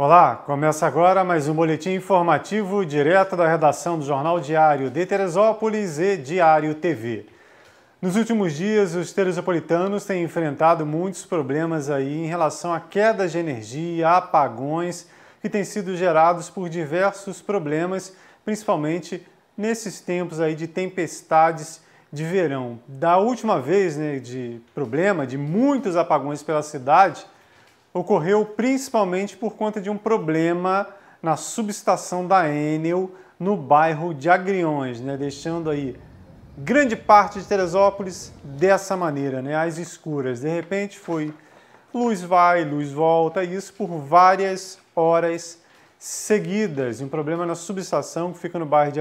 Olá, começa agora mais um boletim informativo direto da redação do Jornal Diário de Teresópolis e Diário TV. Nos últimos dias, os teresopolitanos têm enfrentado muitos problemas aí em relação a quedas de energia, apagões que têm sido gerados por diversos problemas, principalmente nesses tempos aí de tempestades de verão. Da última vez, né, de problema de muitos apagões pela cidade, ocorreu principalmente por conta de um problema na subestação da Enel no bairro de Agriões, né? deixando aí grande parte de Teresópolis dessa maneira, né? às escuras. De repente foi luz vai, luz volta, e isso por várias horas seguidas. Um problema na subestação que fica no bairro de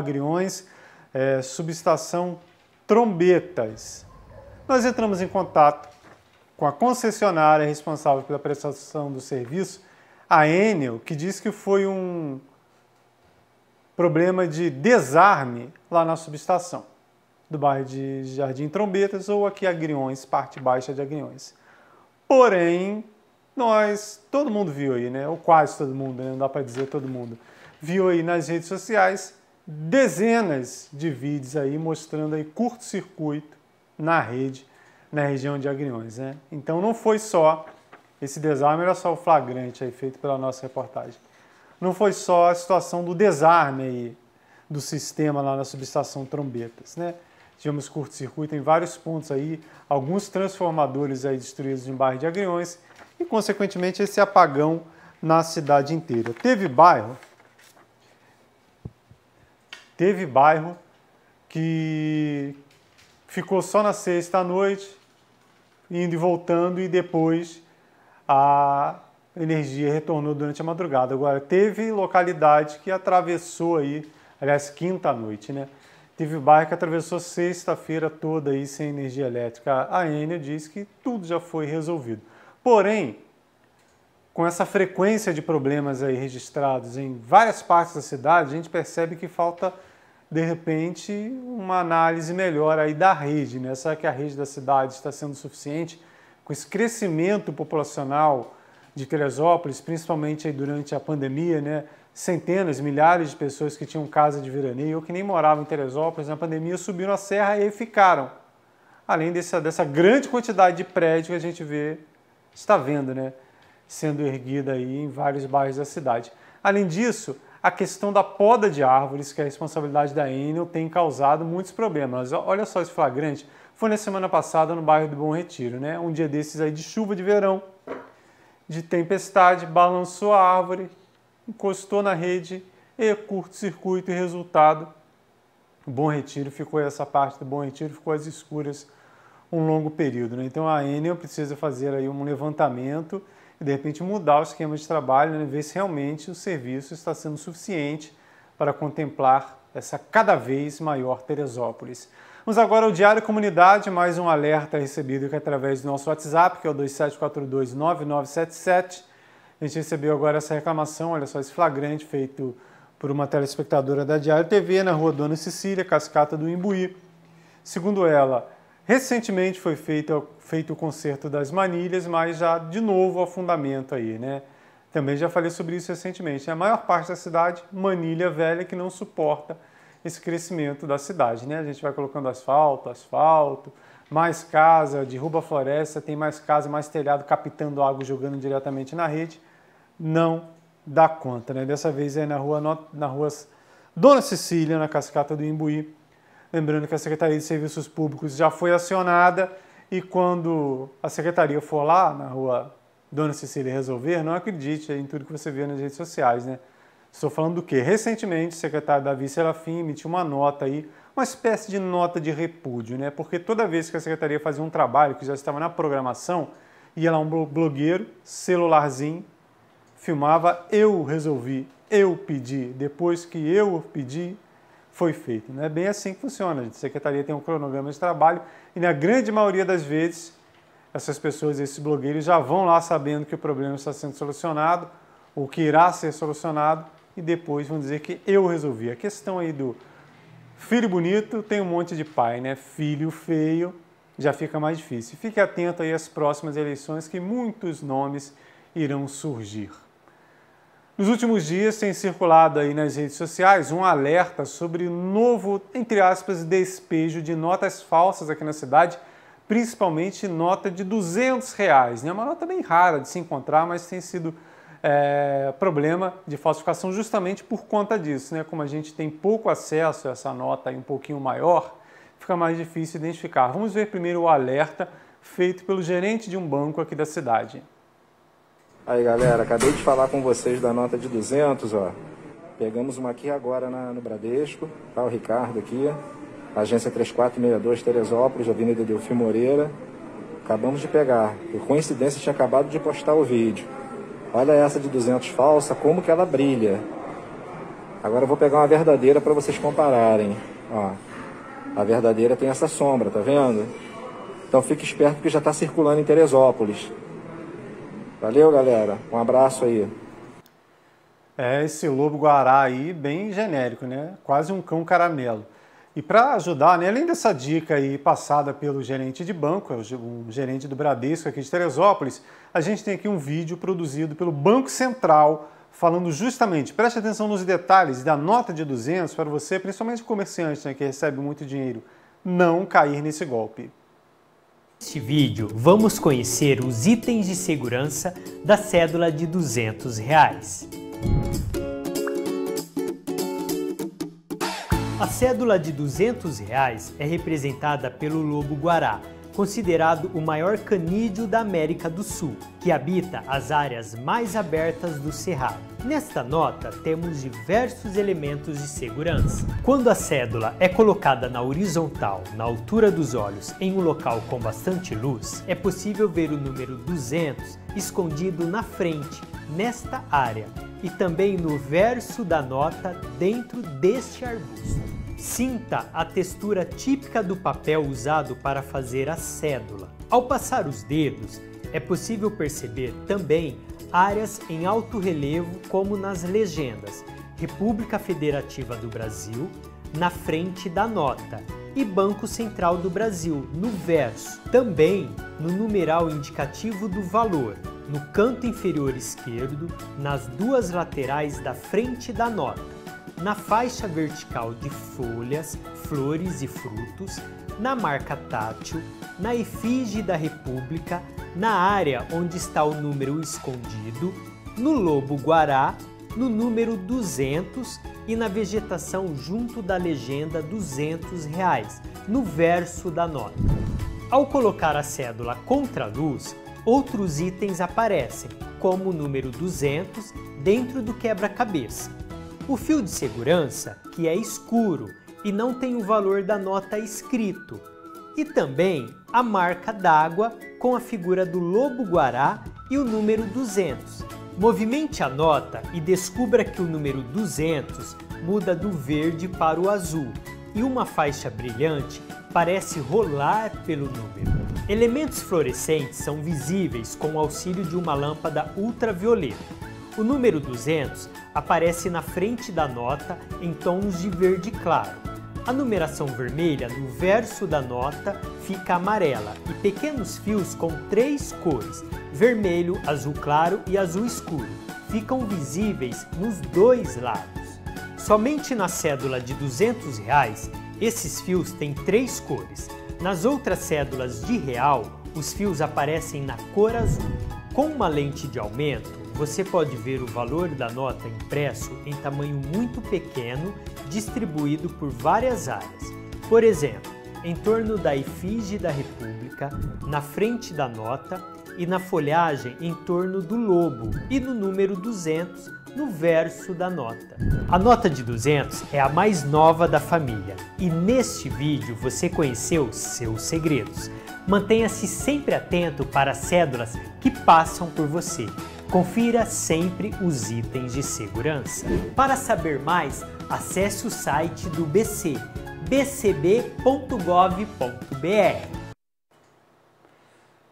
Agriões, é, subestação Trombetas. Nós entramos em contato com a concessionária responsável pela prestação do serviço, a Enel, que diz que foi um problema de desarme lá na subestação do bairro de Jardim Trombetas ou aqui Agriões, parte baixa de Agriões. Porém, nós, todo mundo viu aí, né? Ou quase todo mundo, né? não dá para dizer todo mundo, viu aí nas redes sociais dezenas de vídeos aí mostrando aí curto-circuito na rede na região de Agriões. Né? Então não foi só esse desarme, era só o flagrante aí feito pela nossa reportagem. Não foi só a situação do desarme aí, do sistema lá na subestação Trombetas. Né? Tivemos curto-circuito em vários pontos aí, alguns transformadores aí destruídos em bairro de Agriões e, consequentemente, esse apagão na cidade inteira. Teve bairro, teve bairro que ficou só na sexta à noite, indo e voltando e depois a energia retornou durante a madrugada. Agora, teve localidade que atravessou aí, aliás, quinta noite, né? Teve bairro que atravessou sexta-feira toda aí sem energia elétrica. A Enel diz que tudo já foi resolvido. Porém, com essa frequência de problemas aí registrados em várias partes da cidade, a gente percebe que falta de repente, uma análise melhor aí da rede, né? Será que a rede da cidade está sendo suficiente com esse crescimento populacional de Teresópolis, principalmente aí durante a pandemia, né? Centenas, milhares de pessoas que tinham casa de veraneio ou que nem moravam em Teresópolis na pandemia subiram a serra e ficaram. Além dessa, dessa grande quantidade de prédio que a gente vê, está vendo, né? Sendo erguida aí em vários bairros da cidade. Além disso, a questão da poda de árvores, que é a responsabilidade da Enel, tem causado muitos problemas. Olha só esse flagrante. Foi na semana passada no bairro do Bom Retiro, né? Um dia desses aí de chuva de verão, de tempestade, balançou a árvore, encostou na rede, e curto-circuito e resultado. O Bom Retiro ficou essa parte do Bom Retiro ficou às escuras um longo período, né? Então a Enel precisa fazer aí um levantamento e de repente mudar o esquema de trabalho, né? ver se realmente o serviço está sendo suficiente para contemplar essa cada vez maior Teresópolis. Vamos agora ao Diário Comunidade, mais um alerta recebido aqui através do nosso WhatsApp, que é o 27429977. A gente recebeu agora essa reclamação, olha só, esse flagrante feito por uma telespectadora da Diário TV na rua Dona Cecília, Cascata do Imbuí. Segundo ela, Recentemente foi feito, feito o conserto das manilhas, mas já de novo a fundamento aí, né? Também já falei sobre isso recentemente. Né? A maior parte da cidade, manilha velha que não suporta esse crescimento da cidade, né? A gente vai colocando asfalto, asfalto, mais casa, derruba a floresta, tem mais casa, mais telhado, captando água, jogando diretamente na rede. Não dá conta, né? Dessa vez é na rua, na rua Dona Cecília, na Cascata do Imbuí, Lembrando que a Secretaria de Serviços Públicos já foi acionada e quando a secretaria for lá na rua Dona Cecília resolver, não acredite em tudo que você vê nas redes sociais, né? Estou falando do quê? Recentemente, o secretário Davi Serafim emitiu uma nota aí, uma espécie de nota de repúdio, né? Porque toda vez que a secretaria fazia um trabalho que já estava na programação, ia lá um blogueiro, celularzinho, filmava, eu resolvi, eu pedi, depois que eu pedi, foi feito. Não é bem assim que funciona, a, secretaria tem um cronograma de trabalho e na grande maioria das vezes essas pessoas, esses blogueiros já vão lá sabendo que o problema está sendo solucionado, ou que irá ser solucionado e depois vão dizer que eu resolvi. A questão aí do filho bonito tem um monte de pai, né? Filho feio já fica mais difícil. Fique atento aí às próximas eleições que muitos nomes irão surgir. Nos últimos dias tem circulado aí nas redes sociais um alerta sobre novo, entre aspas, despejo de notas falsas aqui na cidade, principalmente nota de 200 reais. É né? uma nota bem rara de se encontrar, mas tem sido é, problema de falsificação justamente por conta disso. Né? Como a gente tem pouco acesso a essa nota um pouquinho maior, fica mais difícil identificar. Vamos ver primeiro o alerta feito pelo gerente de um banco aqui da cidade. Aí, galera, acabei de falar com vocês da nota de 200, ó. Pegamos uma aqui agora na, no Bradesco, tá o Ricardo aqui, agência 3462 Teresópolis, Avenida Delfim Moreira. Acabamos de pegar, por coincidência tinha acabado de postar o vídeo. Olha essa de 200 falsa, como que ela brilha. Agora eu vou pegar uma verdadeira para vocês compararem, ó. A verdadeira tem essa sombra, tá vendo? Então fique esperto que já está circulando em Teresópolis. Valeu, galera. Um abraço aí. É esse lobo guará aí, bem genérico, né? Quase um cão caramelo. E para ajudar, né, além dessa dica aí passada pelo gerente de banco, um é gerente do Bradesco aqui de Teresópolis, a gente tem aqui um vídeo produzido pelo Banco Central falando justamente, preste atenção nos detalhes da nota de 200 para você, principalmente comerciante né, que recebe muito dinheiro, não cair nesse golpe. Neste vídeo, vamos conhecer os itens de segurança da cédula de 200. Reais. A cédula de 200 reais é representada pelo lobo-guará, considerado o maior canídeo da América do Sul, que habita as áreas mais abertas do cerrado. Nesta nota, temos diversos elementos de segurança. Quando a cédula é colocada na horizontal, na altura dos olhos, em um local com bastante luz, é possível ver o número 200 escondido na frente, nesta área, e também no verso da nota dentro deste arbusto. Sinta a textura típica do papel usado para fazer a cédula. Ao passar os dedos, é possível perceber também áreas em alto relevo, como nas legendas República Federativa do Brasil, na frente da nota, e Banco Central do Brasil, no verso, também no numeral indicativo do valor, no canto inferior esquerdo, nas duas laterais da frente da nota na faixa vertical de folhas, flores e frutos, na marca tátil, na efígie da República, na área onde está o número escondido, no lobo guará, no número 200 e na vegetação junto da legenda 200 reais, no verso da nota. Ao colocar a cédula contra a luz, outros itens aparecem, como o número 200 dentro do quebra-cabeça. O fio de segurança, que é escuro e não tem o valor da nota escrito, e também a marca d'água com a figura do lobo-guará e o número 200. Movimente a nota e descubra que o número 200 muda do verde para o azul e uma faixa brilhante parece rolar pelo número. Elementos fluorescentes são visíveis com o auxílio de uma lâmpada ultravioleta. O número 200 aparece na frente da nota em tons de verde claro. A numeração vermelha no verso da nota fica amarela e pequenos fios com três cores, vermelho, azul claro e azul escuro, ficam visíveis nos dois lados. Somente na cédula de R$ 200, reais, esses fios têm três cores. Nas outras cédulas de real, os fios aparecem na cor azul. Com uma lente de aumento, você pode ver o valor da nota impresso em tamanho muito pequeno, distribuído por várias áreas. Por exemplo, em torno da efígie da República, na frente da nota e na folhagem em torno do lobo e no número 200 no verso da nota. A nota de 200 é a mais nova da família e neste vídeo você conheceu seus segredos. Mantenha-se sempre atento para as cédulas que passam por você. Confira sempre os itens de segurança. Para saber mais, acesse o site do BC, bcb.gov.br.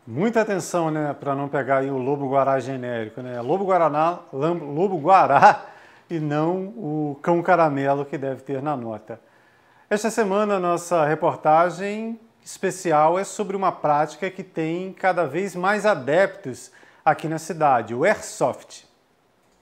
Muita atenção, né, para não pegar o lobo guará genérico, né? Lobo guaraná, lobo guará e não o cão caramelo que deve ter na nota. Esta semana nossa reportagem especial é sobre uma prática que tem cada vez mais adeptos aqui na cidade, o Airsoft.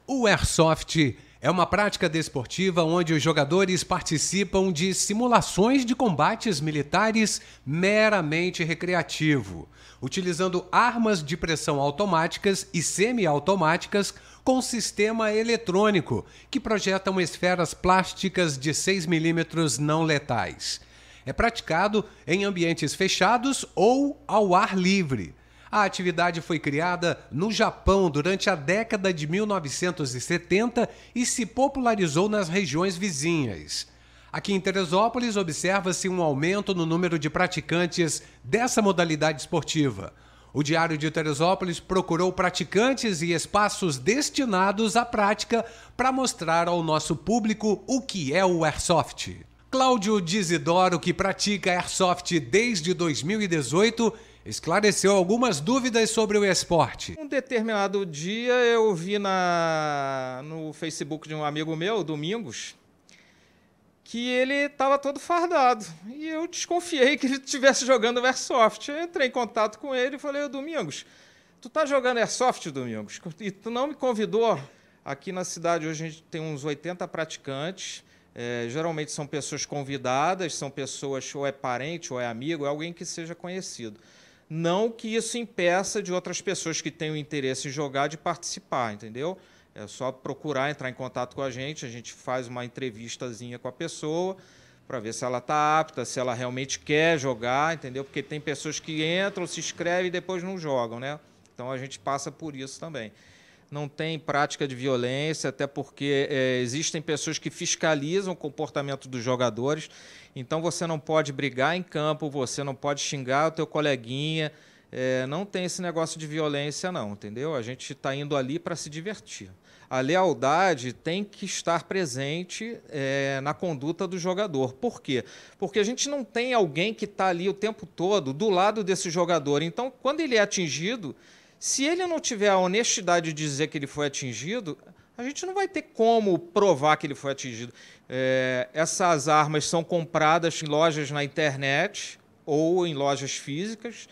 O Airsoft é uma prática desportiva onde os jogadores participam de simulações de combates militares meramente recreativo, utilizando armas de pressão automáticas e semiautomáticas com sistema eletrônico que projetam esferas plásticas de 6 milímetros não letais. É praticado em ambientes fechados ou ao ar livre a atividade foi criada no Japão durante a década de 1970 e se popularizou nas regiões vizinhas. Aqui em Teresópolis, observa-se um aumento no número de praticantes dessa modalidade esportiva. O Diário de Teresópolis procurou praticantes e espaços destinados à prática para mostrar ao nosso público o que é o airsoft. Cláudio Dizidoro, que pratica airsoft desde 2018, esclareceu algumas dúvidas sobre o esporte. Um determinado dia eu vi na, no Facebook de um amigo meu, Domingos, que ele estava todo fardado. E eu desconfiei que ele estivesse jogando Airsoft. Eu entrei em contato com ele e falei, Domingos, tu tá jogando Airsoft, Domingos? E tu não me convidou? Aqui na cidade hoje a gente tem uns 80 praticantes. É, geralmente são pessoas convidadas, são pessoas ou é parente, ou é amigo, ou é alguém que seja conhecido. Não que isso impeça de outras pessoas que tenham interesse em jogar de participar, entendeu? É só procurar entrar em contato com a gente, a gente faz uma entrevistazinha com a pessoa para ver se ela está apta, se ela realmente quer jogar, entendeu? Porque tem pessoas que entram, se inscrevem e depois não jogam, né? Então a gente passa por isso também não tem prática de violência, até porque é, existem pessoas que fiscalizam o comportamento dos jogadores. Então você não pode brigar em campo, você não pode xingar o teu coleguinha. É, não tem esse negócio de violência, não, entendeu? A gente está indo ali para se divertir. A lealdade tem que estar presente é, na conduta do jogador. Por quê? Porque a gente não tem alguém que está ali o tempo todo do lado desse jogador. Então, quando ele é atingido, se ele não tiver a honestidade de dizer que ele foi atingido, a gente não vai ter como provar que ele foi atingido. É, essas armas são compradas em lojas na internet ou em lojas físicas.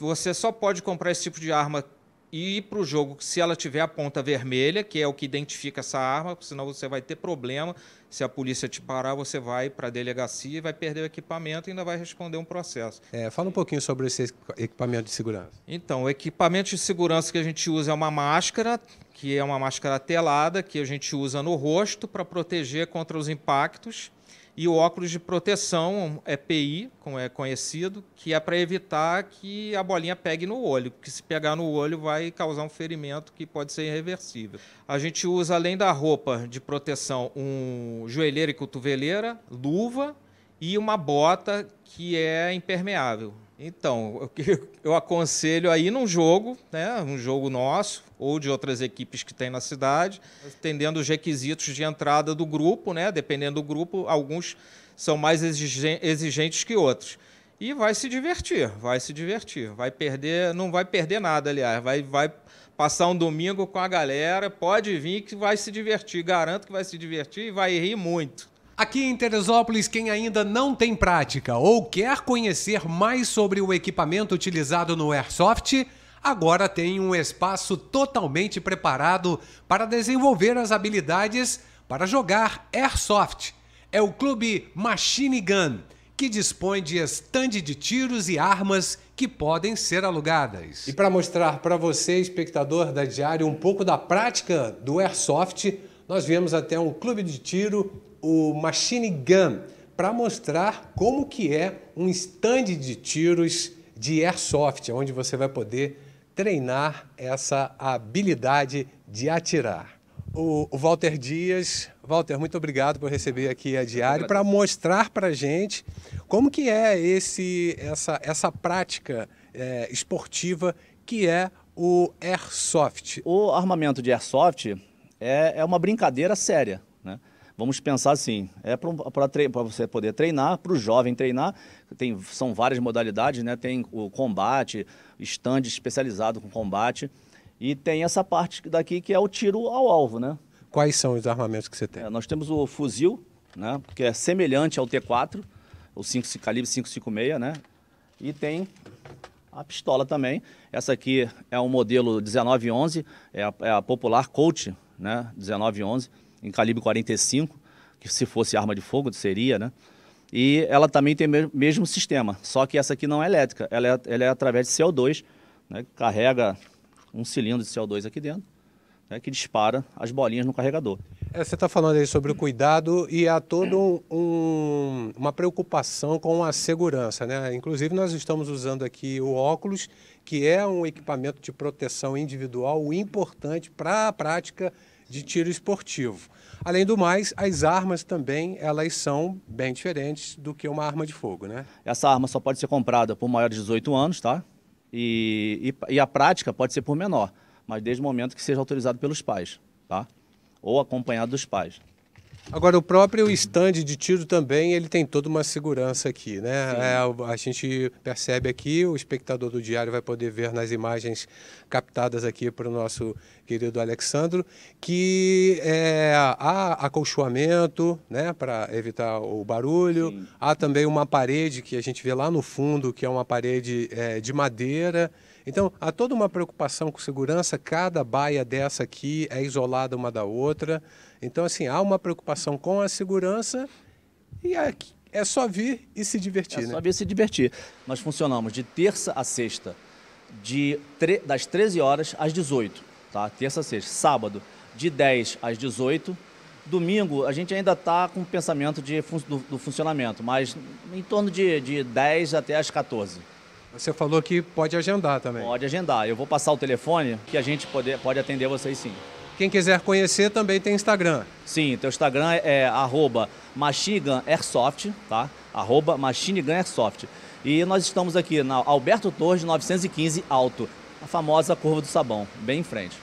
Você só pode comprar esse tipo de arma e para o jogo se ela tiver a ponta vermelha, que é o que identifica essa arma, senão você vai ter problema. Se a polícia te parar, você vai para a delegacia e vai perder o equipamento e ainda vai responder um processo. É, fala um pouquinho sobre esse equipamento de segurança. Então, o equipamento de segurança que a gente usa é uma máscara, que é uma máscara telada, que a gente usa no rosto para proteger contra os impactos e o óculos de proteção, EPI, é como é conhecido, que é para evitar que a bolinha pegue no olho, porque se pegar no olho vai causar um ferimento que pode ser irreversível. A gente usa, além da roupa de proteção, um joelheira e cotoveleira, luva e uma bota que é impermeável. Então, eu aconselho aí num jogo, né, um jogo nosso ou de outras equipes que tem na cidade, atendendo os requisitos de entrada do grupo, né, dependendo do grupo, alguns são mais exigentes que outros. E vai se divertir, vai se divertir, vai perder, não vai perder nada, aliás, vai, vai passar um domingo com a galera, pode vir que vai se divertir, garanto que vai se divertir e vai rir muito. Aqui em Teresópolis, quem ainda não tem prática ou quer conhecer mais sobre o equipamento utilizado no Airsoft, agora tem um espaço totalmente preparado para desenvolver as habilidades para jogar Airsoft. É o Clube Machine Gun, que dispõe de estande de tiros e armas que podem ser alugadas. E para mostrar para você, espectador da Diário, um pouco da prática do Airsoft, nós viemos até um clube de tiro, o Machine Gun, para mostrar como que é um stand de tiros de airsoft, onde você vai poder treinar essa habilidade de atirar. O, Walter Dias, Walter, muito obrigado por receber aqui a Diário para mostrar para gente como que é esse, essa, essa prática é, esportiva que é o airsoft. O armamento de airsoft é, é uma brincadeira séria. Né? Vamos pensar assim, é para você poder treinar, para o jovem treinar, tem, são várias modalidades, né? tem o combate, stand especializado com combate, e tem essa parte daqui que é o tiro ao alvo. Né? Quais são os armamentos que você tem? É, nós temos o fuzil, né? que é semelhante ao T4, o 5, calibre 556, né? e tem a pistola também. Essa aqui é um modelo 1911, é a, é a popular Colt, né, 1911, em calibre 45, que se fosse arma de fogo seria, né? E ela também tem o mesmo, sistema, só que essa aqui não é elétrica, ela é, ela é através de CO2, né, carrega um cilindro de CO2 aqui dentro, né, que dispara as bolinhas no carregador. É, você está falando aí sobre o cuidado e há toda um, uma preocupação com a segurança, né? Inclusive nós estamos usando aqui o óculos, que é um equipamento de proteção individual importante para a prática de tiro esportivo. Além do mais, as armas também, elas são bem diferentes do que uma arma de fogo, né? Essa arma só pode ser comprada por maior de 18 anos, tá? E, e, e a prática pode ser por menor, mas desde o momento que seja autorizado pelos pais, tá? Ou acompanhado dos pais. Agora, o próprio stand de tiro também, ele tem toda uma segurança aqui, né? É, a gente percebe aqui, o espectador do diário vai poder ver nas imagens captadas aqui para o nosso querido Alexandro, que é, há acolchoamento, né, para evitar o barulho. Sim. Há também uma parede que a gente vê lá no fundo, que é uma parede é, de madeira, então, há toda uma preocupação com segurança, cada baia dessa aqui é isolada uma da outra. Então, assim, há uma preocupação com a segurança e aqui é, é só vir e se divertir. É né? só vir e se divertir. Nós funcionamos de terça a sexta, de das 13 horas às 18, tá? Terça a sexta. Sábado, de 10 às 18. Domingo, a gente ainda está com o pensamento de, do, do, funcionamento, mas em torno de, de 10 até às 14. Você falou que pode agendar também. Pode agendar. Eu vou passar o telefone que a gente pode, pode atender vocês sim. Quem quiser conhecer também tem Instagram. Sim, teu Instagram é, é @machinegunairsoft, tá? Arroba machinegunairsoft. E nós estamos aqui na Alberto Torres 915 Alto, a famosa curva do sabão, bem em frente.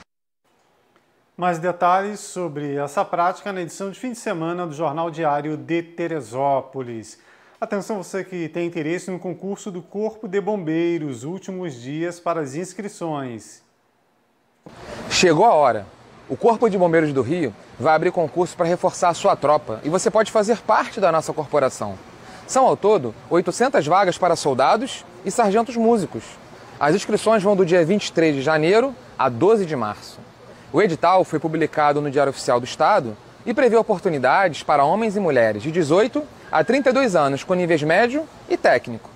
Mais detalhes sobre essa prática na edição de fim de semana do Jornal Diário de Teresópolis. Atenção você que tem interesse no concurso do Corpo de Bombeiros, últimos dias para as inscrições. Chegou a hora. O Corpo de Bombeiros do Rio vai abrir concurso para reforçar a sua tropa e você pode fazer parte da nossa corporação. São ao todo 800 vagas para soldados e sargentos músicos. As inscrições vão do dia 23 de janeiro a 12 de março. O edital foi publicado no Diário Oficial do Estado e prevê oportunidades para homens e mulheres de 18 há 32 anos, com níveis médio e técnico.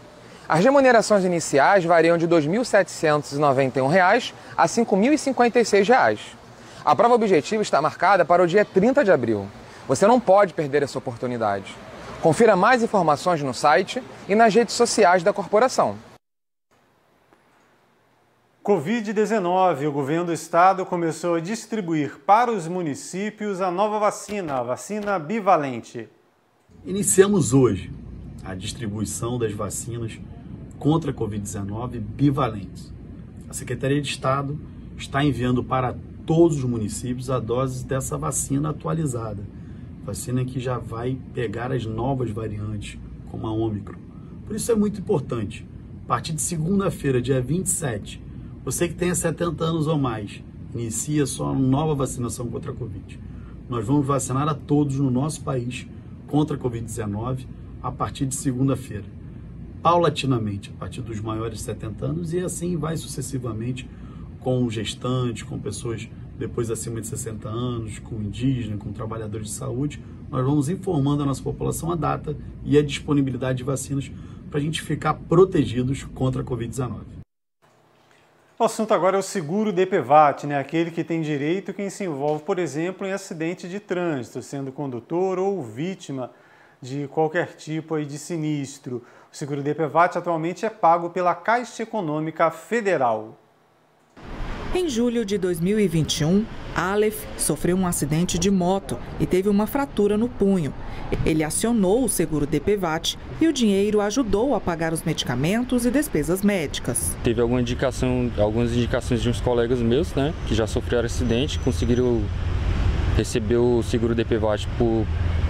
As remunerações iniciais variam de R$ 2.791 a R$ 5.056. A prova objetiva está marcada para o dia 30 de abril. Você não pode perder essa oportunidade. Confira mais informações no site e nas redes sociais da corporação. Covid-19, o governo do estado começou a distribuir para os municípios a nova vacina, a vacina bivalente. Iniciamos hoje a distribuição das vacinas contra a Covid-19 bivalentes. A Secretaria de Estado está enviando para todos os municípios a dose dessa vacina atualizada, vacina que já vai pegar as novas variantes, como a Ômicron. Por isso é muito importante. A partir de segunda-feira, dia 27, você que tenha 70 anos ou mais, inicia sua nova vacinação contra a Covid. Nós vamos vacinar a todos no nosso país contra a Covid-19 a partir de segunda-feira, paulatinamente, a partir dos maiores 70 anos, e assim vai sucessivamente com gestantes, com pessoas depois acima de 60 anos, com indígenas, com trabalhadores de saúde. Nós vamos informando a nossa população a data e a disponibilidade de vacinas para a gente ficar protegidos contra a Covid-19. O assunto agora é o seguro DPVAT, né? aquele que tem direito quem se envolve, por exemplo, em acidente de trânsito, sendo condutor ou vítima de qualquer tipo aí de sinistro. O seguro DPVAT atualmente é pago pela Caixa Econômica Federal. Em julho de 2021, Aleph sofreu um acidente de moto e teve uma fratura no punho. Ele acionou o seguro DPVAT e o dinheiro ajudou a pagar os medicamentos e despesas médicas. Teve alguma indicação, algumas indicações de uns colegas meus, né, que já sofreram acidente, conseguiram receber o seguro DPVAT por,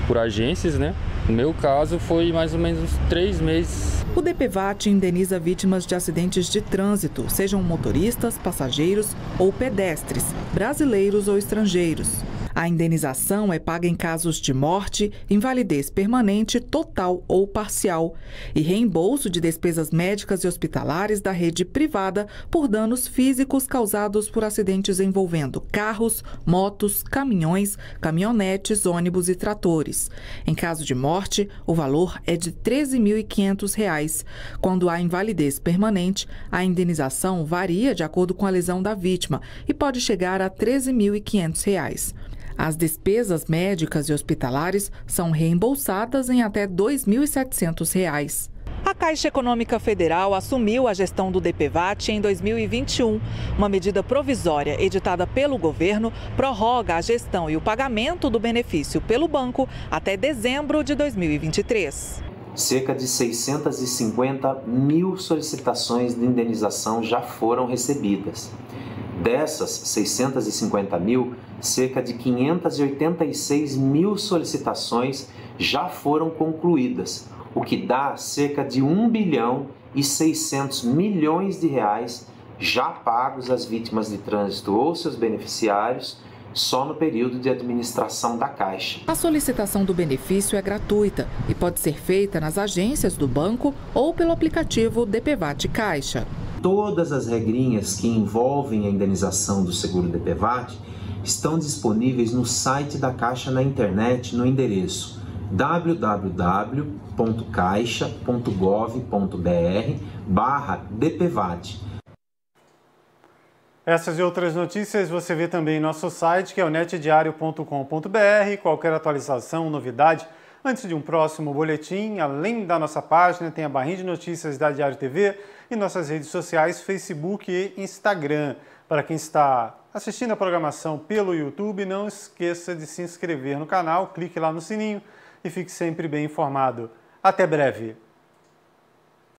por agências, né, no meu caso, foi mais ou menos três meses. O DPVAT indeniza vítimas de acidentes de trânsito, sejam motoristas, passageiros ou pedestres, brasileiros ou estrangeiros. A indenização é paga em casos de morte, invalidez permanente, total ou parcial, e reembolso de despesas médicas e hospitalares da rede privada por danos físicos causados por acidentes envolvendo carros, motos, caminhões, caminhonetes, ônibus e tratores. Em caso de morte, o valor é de R$ 13.500. Quando há invalidez permanente, a indenização varia de acordo com a lesão da vítima e pode chegar a R$ 13.500. As despesas médicas e hospitalares são reembolsadas em até R$ 2.700. A Caixa Econômica Federal assumiu a gestão do DPVAT em 2021. Uma medida provisória editada pelo governo prorroga a gestão e o pagamento do benefício pelo banco até dezembro de 2023. Cerca de 650 mil solicitações de indenização já foram recebidas. Dessas 650 mil, cerca de 586 mil solicitações já foram concluídas, o que dá cerca de 1 bilhão e 600 milhões de reais já pagos às vítimas de trânsito ou seus beneficiários só no período de administração da Caixa. A solicitação do benefício é gratuita e pode ser feita nas agências do banco ou pelo aplicativo DPVAT Caixa. Todas as regrinhas que envolvem a indenização do seguro DPVAT estão disponíveis no site da Caixa na internet no endereço www.caixa.gov.br/dpvat essas e outras notícias você vê também em nosso site, que é o netdiario.com.br. Qualquer atualização, novidade, antes de um próximo boletim, além da nossa página, tem a barrinha de notícias da Diário TV e nossas redes sociais, Facebook e Instagram. Para quem está assistindo a programação pelo YouTube, não esqueça de se inscrever no canal, clique lá no sininho e fique sempre bem informado. Até breve!